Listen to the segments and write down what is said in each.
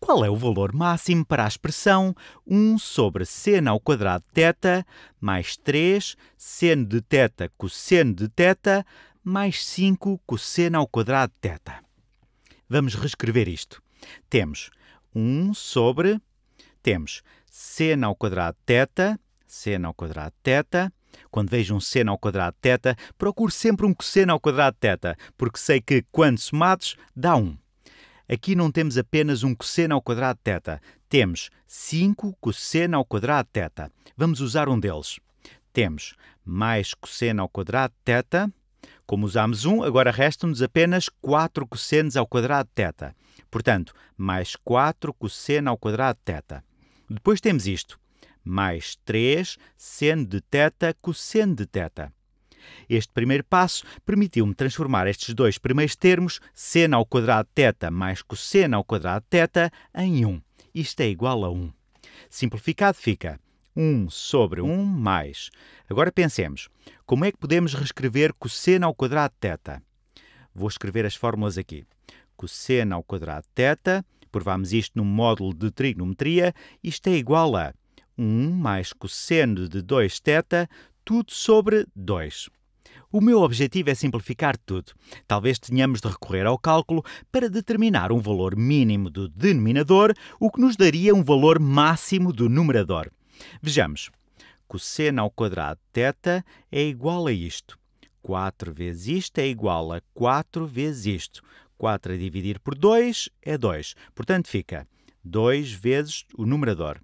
Qual é o valor máximo para a expressão 1 sobre seno ao quadrado teta mais 3 seno de teta cosseno de teta mais 5 cosseno ao quadrado teta? Vamos reescrever isto. Temos 1 sobre... Temos seno ao quadrado teta, seno ao quadrado teta. Quando vejo um seno ao quadrado teta, procuro sempre um cosseno ao quadrado teta, porque sei que, quando somados, dá 1. Aqui não temos apenas um cosseno ao quadrado teta, temos 5 cosseno ao quadrado teta. Vamos usar um deles. Temos mais cosseno ao quadrado teta. como usámos 1, um, agora restam-nos apenas 4 cossenos ao quadrado teta. Portanto, mais 4 cosseno ao quadrado teta. Depois temos isto, mais 3 seno de teta cosseno de teta. Este primeiro passo permitiu-me transformar estes dois primeiros termos, seno ao quadrado teta mais cosseno ao quadrado teta, em 1. Isto é igual a 1. Simplificado fica 1 sobre 1 mais. Agora pensemos, como é que podemos reescrever cosseno ao quadrado teta? Vou escrever as fórmulas aqui. Cosseno ao quadrado teta, provamos isto num módulo de trigonometria, isto é igual a 1 mais cosseno de 2 teta, tudo sobre 2. O meu objetivo é simplificar tudo. Talvez tenhamos de recorrer ao cálculo para determinar um valor mínimo do denominador, o que nos daria um valor máximo do numerador. Vejamos. Cosseno ao quadrado θ é igual a isto. 4 vezes isto é igual a 4 vezes isto. 4 a dividir por 2 é 2. Portanto, fica 2 vezes o numerador.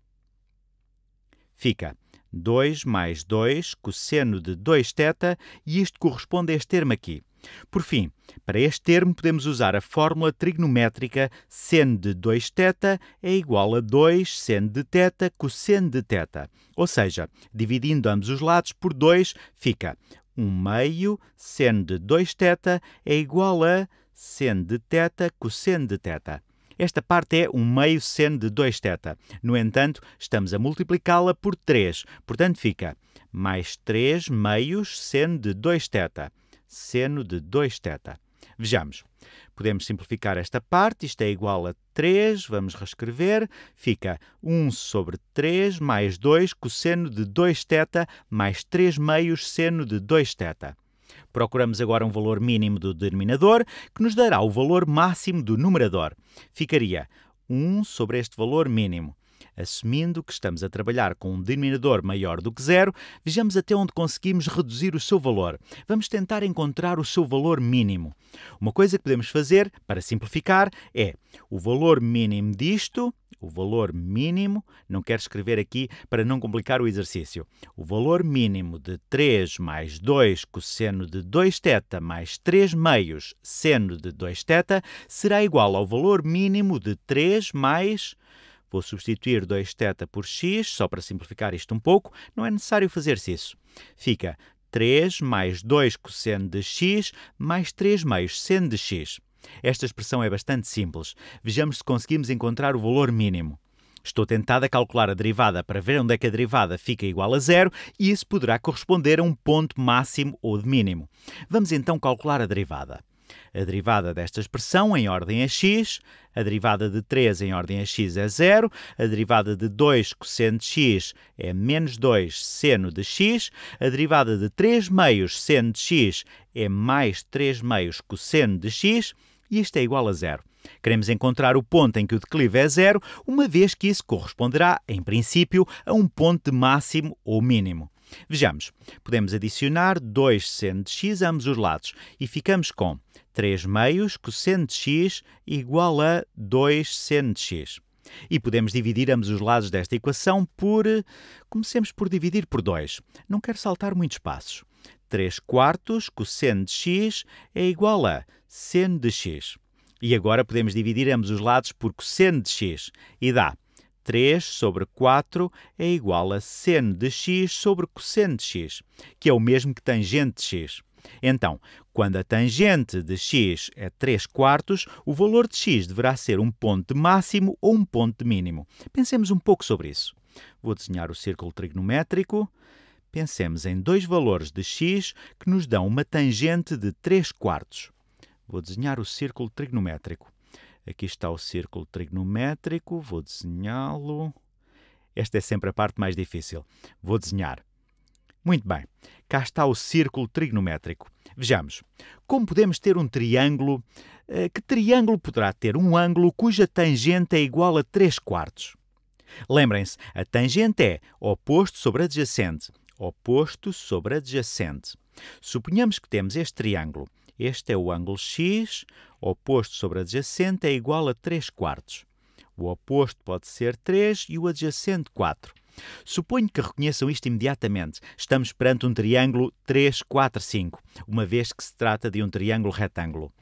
Fica 2 mais 2, cosseno de 2 θ, e isto corresponde a este termo aqui. Por fim, para este termo podemos usar a fórmula trigonométrica seno de 2 θ é igual a 2 seno de θ cosseno de θ. Ou seja, dividindo ambos os lados por 2, fica 1 meio seno de 2 θ é igual a seno de θ cosseno de θ. Esta parte é um meio seno de 2 θ. No entanto, estamos a multiplicá-la por 3, portanto fica mais 3 meios seno de 2 θ. Seno de 2 θ. Vejamos. Podemos simplificar esta parte, isto é igual a 3, vamos reescrever, fica 1 sobre 3 mais 2 cosseno de 2 θ mais 3 meios seno de 2 θ. Procuramos agora um valor mínimo do denominador, que nos dará o valor máximo do numerador. Ficaria 1 sobre este valor mínimo. Assumindo que estamos a trabalhar com um denominador maior do que zero, vejamos até onde conseguimos reduzir o seu valor. Vamos tentar encontrar o seu valor mínimo. Uma coisa que podemos fazer, para simplificar, é o valor mínimo disto, o valor mínimo, não quero escrever aqui para não complicar o exercício, o valor mínimo de 3 mais 2 cosseno de 2 teta mais 3 meios seno de 2 teta será igual ao valor mínimo de 3 mais Vou substituir 2θ por x, só para simplificar isto um pouco, não é necessário fazer-se isso. Fica 3 mais 2 cosseno de x mais 3 meios seno de x. Esta expressão é bastante simples. Vejamos se conseguimos encontrar o valor mínimo. Estou tentado a calcular a derivada para ver onde é que a derivada fica igual a zero e isso poderá corresponder a um ponto máximo ou de mínimo. Vamos então calcular a derivada. A derivada desta expressão em ordem a x, a derivada de 3 em ordem a x é zero, a derivada de 2 cosseno de x é menos 2 seno de x, a derivada de 3 meios seno de x é mais 3 meios cosseno de x, e isto é igual a zero. Queremos encontrar o ponto em que o declive é zero, uma vez que isso corresponderá, em princípio, a um ponto de máximo ou mínimo. Vejamos, podemos adicionar 2 seno de x a ambos os lados e ficamos com 3 meios cosseno de x igual a 2 seno de x. E podemos dividir ambos os lados desta equação por... Comecemos por dividir por 2. Não quero saltar muitos passos. 3 quartos cosseno de x é igual a seno de x. E agora podemos dividir ambos os lados por cosseno de x e dá 3 sobre 4 é igual a seno de x sobre cosseno de x, que é o mesmo que tangente de x. Então, quando a tangente de x é 3 quartos, o valor de x deverá ser um ponto de máximo ou um ponto de mínimo. Pensemos um pouco sobre isso. Vou desenhar o círculo trigonométrico. Pensemos em dois valores de x que nos dão uma tangente de 3 quartos. Vou desenhar o círculo trigonométrico. Aqui está o círculo trigonométrico, vou desenhá-lo. Esta é sempre a parte mais difícil. Vou desenhar. Muito bem, cá está o círculo trigonométrico. Vejamos, como podemos ter um triângulo? Eh, que triângulo poderá ter um ângulo cuja tangente é igual a 3 quartos? Lembrem-se, a tangente é oposto sobre adjacente, oposto sobre adjacente. Suponhamos que temos este triângulo. Este é o ângulo X, oposto sobre adjacente é igual a 3 quartos. O oposto pode ser 3 e o adjacente 4. Suponho que reconheçam isto imediatamente. Estamos perante um triângulo 3, 4, 5, uma vez que se trata de um triângulo retângulo.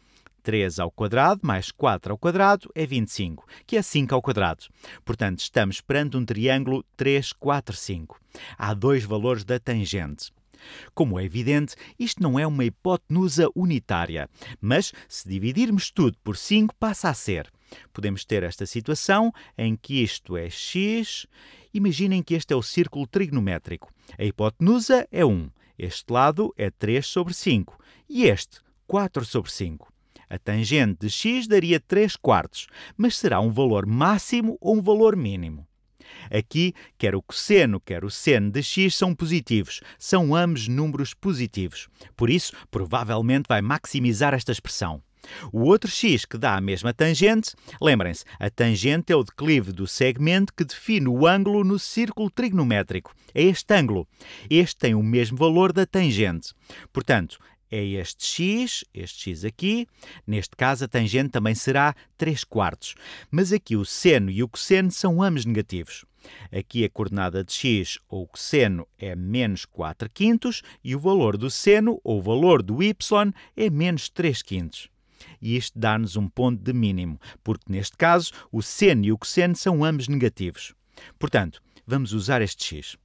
3 ao quadrado mais 4 ao quadrado é 25, que é 5 ao quadrado. Portanto, estamos perante um triângulo 3, 4, 5. Há dois valores da tangente. Como é evidente, isto não é uma hipotenusa unitária, mas se dividirmos tudo por 5, passa a ser. Podemos ter esta situação em que isto é x. Imaginem que este é o círculo trigonométrico. A hipotenusa é 1, este lado é 3 sobre 5 e este 4 sobre 5. A tangente de x daria 3 quartos, mas será um valor máximo ou um valor mínimo? Aqui, quer o cosseno, quer o seno de x são positivos, são ambos números positivos. Por isso, provavelmente vai maximizar esta expressão. O outro x que dá a mesma tangente, lembrem-se, a tangente é o declive do segmento que define o ângulo no círculo trigonométrico. É este ângulo. Este tem o mesmo valor da tangente. Portanto, é este x, este x aqui. Neste caso, a tangente também será 3 quartos. Mas aqui o seno e o cosseno são ambos negativos. Aqui a coordenada de x ou cosseno é menos 4 quintos e o valor do seno ou o valor do y é menos 3 quintos. E isto dá-nos um ponto de mínimo, porque neste caso o seno e o cosseno são ambos negativos. Portanto, vamos usar este x.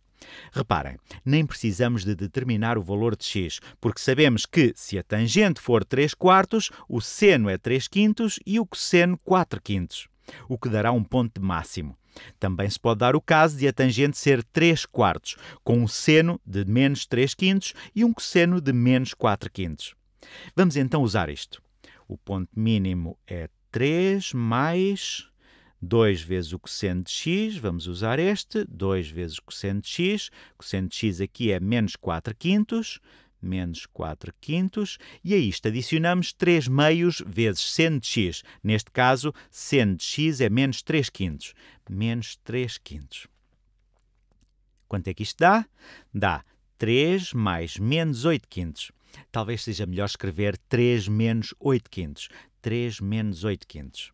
Reparem, nem precisamos de determinar o valor de x, porque sabemos que, se a tangente for 3 quartos, o seno é 3 quintos e o cosseno 4 quintos, o que dará um ponto máximo. Também se pode dar o caso de a tangente ser 3 quartos, com um seno de menos 3 quintos e um cosseno de menos 4 quintos. Vamos então usar isto. O ponto mínimo é 3 mais 2 vezes o cosseno de x, vamos usar este, 2 vezes o cosseno de x, cosseno de x aqui é menos 4 quintos, menos 4 quintos, e a isto adicionamos 3 meios vezes seno de x. Neste caso, seno de x é menos 3 quintos. Menos 3 quintos. Quanto é que isto dá? Dá 3 mais menos 8 quintos. Talvez seja melhor escrever 3 menos 8 quintos. 3 menos 8 quintos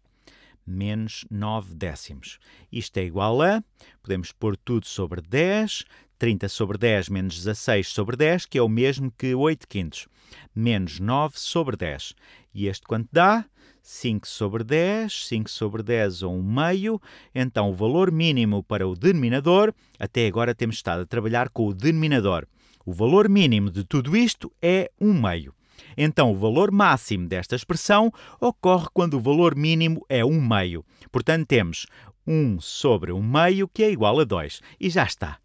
menos 9 décimos. Isto é igual a, podemos pôr tudo sobre 10, 30 sobre 10 menos 16 sobre 10, que é o mesmo que 8 quintos, menos 9 sobre 10. E este quanto dá? 5 sobre 10, 5 sobre 10 ou 1 meio. Então, o valor mínimo para o denominador, até agora temos estado a trabalhar com o denominador. O valor mínimo de tudo isto é 1 meio. Então, o valor máximo desta expressão ocorre quando o valor mínimo é 1 meio. Portanto, temos 1 sobre 1 meio que é igual a 2. E já está.